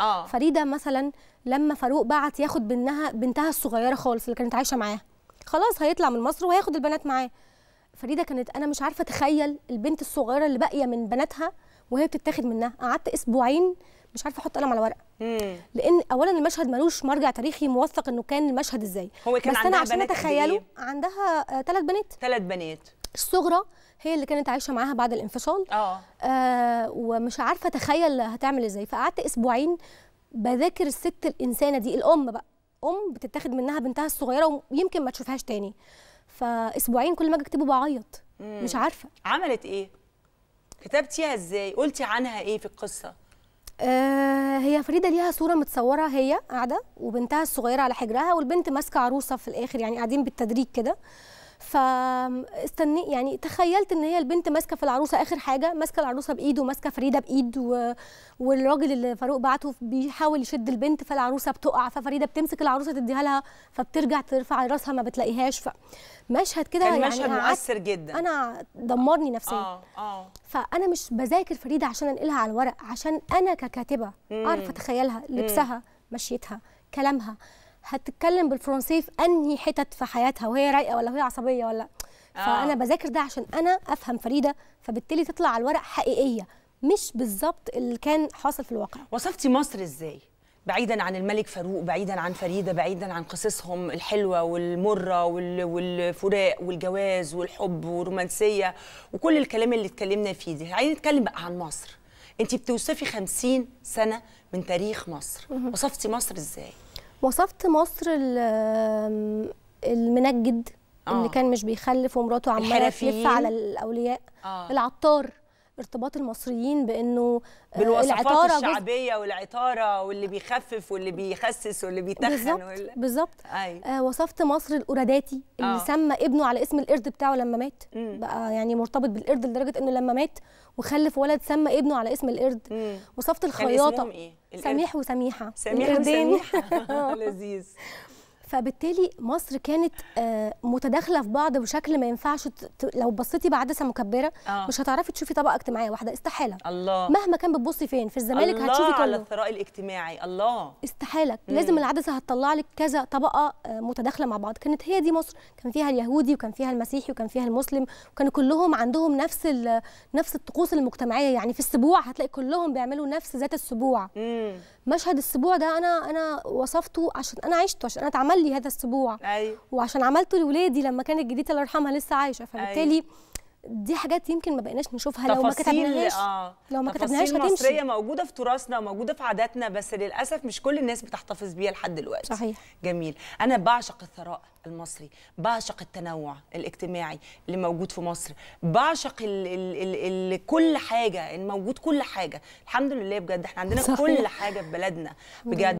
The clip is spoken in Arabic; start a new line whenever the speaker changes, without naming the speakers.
اه فريده مثلا لما فاروق بعت ياخد بنها بنتها الصغيره خالص اللي كانت عايشه معاه خلاص هيطلع من مصر وهياخد البنات معاه فريده كانت انا مش عارفه اتخيل البنت الصغيره اللي باقيه من بناتها وهي بتتاخد منها قعدت اسبوعين مش عارفه احط قلم على ورقه لان اولا المشهد ملوش مرجع تاريخي موثق انه كان المشهد ازاي هو كان بس انا عشان اتخيله إيه؟ عندها ثلاث آه، بنات ثلاث بنات الصغرى هي اللي كانت عايشه معاها بعد الانفصال آه, آه، ومش عارفه اتخيل هتعمل ازاي فقعدت اسبوعين بذاكر الست الانسانه دي الام بقى ام بتتاخد منها بنتها الصغيره ويمكن ما تشوفهاش تاني فاسبوعين كل ما اجي اكتبه بعيط مم. مش عارفه
عملت ايه كتبتيها ازاي قلتي عنها ايه في القصه
آه هي فريده ليها صوره متصوره هي قاعده وبنتها الصغيره على حجرها والبنت ماسكه عروسه في الاخر يعني قاعدين بالتدريج كده فاستني يعني تخيلت ان هي البنت ماسكه في العروسه اخر حاجه ماسكه العروسه بايده ماسكه فريده بايد و... والراجل اللي فاروق بعته بيحاول يشد البنت فالعروسه بتقع ففريده بتمسك العروسه تديها لها فبترجع ترفع راسها ما بتلاقيهاش فمشهد كده يعني مشهد مؤثر جدا انا دمرني نفسيا اه اه فانا مش بذاكر فريده عشان انقلها على الورق عشان انا ككاتبه اعرف اتخيلها لبسها مشيتها كلامها هتتكلم بالفرنسيه في انهي حتت في حياتها وهي رايقه ولا وهي عصبيه ولا آه. فانا بذاكر ده عشان انا افهم فريده فبالتالي تطلع على الورق حقيقيه مش بالظبط اللي كان حاصل في الواقع وصفتي مصر ازاي
بعيدا عن الملك فاروق بعيدا عن فريده بعيدا عن قصصهم الحلوه والمره والفراق والجواز والحب والرومانسيه وكل الكلام اللي اتكلمنا فيه ده عايزين نتكلم بقى عن مصر انت بتوصفي 50 سنه من تاريخ مصر وصفتي مصر ازاي
وصفت مصر المنجد آه. اللي كان مش بيخلف ومراته عماله تلف على الاولياء آه. العطار ارتباط المصريين بانه آه، بالوصفات الشعبيه
والعطاره واللي بيخفف واللي بيخسس واللي بيتخن بالظبط
بالظبط آه وصفت مصر الاوراداتي اللي آه. سمى ابنه على اسم القرد بتاعه لما مات مم. بقى يعني مرتبط بالقرد لدرجه انه لما مات وخلف ولد سمى ابنه على اسم القرد وصفت الخياطه كان اسمهم إيه؟ سميح وسميحه سميح وسميحه لذيذ فبالتالي مصر كانت آه، متداخله في بعض بشكل ما ينفعش لو بصيتي بعدسه مكبره أوه. مش هتعرفي تشوفي طبقه اجتماعيه واحده استحاله الله مهما كان بتبصي فين في الزمالك الله هتشوفي كله على
الثراء الاجتماعي الله
استحاله مم. لازم العدسه هتطلع لك كذا طبقه آه، متداخله مع بعض كانت هي دي مصر كان فيها اليهودي وكان فيها المسيحي وكان فيها المسلم وكانوا كلهم عندهم نفس نفس الطقوس المجتمعيه يعني في السبوع هتلاقي كلهم بيعملوا نفس ذات السبوع مم. مشهد السبوع ده انا انا وصفته عشان انا عشته عشان انا اتعمل لي هذا السبوع أيوة. وعشان عملته لولادي لما كانت جدتي الله يرحمها لسه عايشه فبالتالي أيوة. دي حاجات يمكن ما بقيناش نشوفها لو ما كتبناهاش آه. لو ما كتبناهاش هتمشي مصريه
موجوده في تراثنا وموجوده في عاداتنا بس للاسف مش كل الناس بتحتفظ بيها لحد دلوقتي صحيح جميل انا بعشق الثراء المصري بعشق التنوع الاجتماعي اللي موجود في مصر بعشق ال ال الـ الـ كل حاجه الموجود كل حاجه الحمد لله بجد احنا عندنا صحيح. كل حاجه في بلدنا بجد